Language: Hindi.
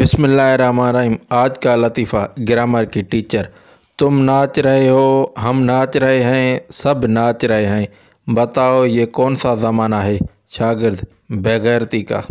बिसमीम आज का लतीफ़ा ग्रामर की टीचर तुम नाच रहे हो हम नाच रहे हैं सब नाच रहे हैं बताओ ये कौन सा ज़माना है शागिर्द बैगैरती का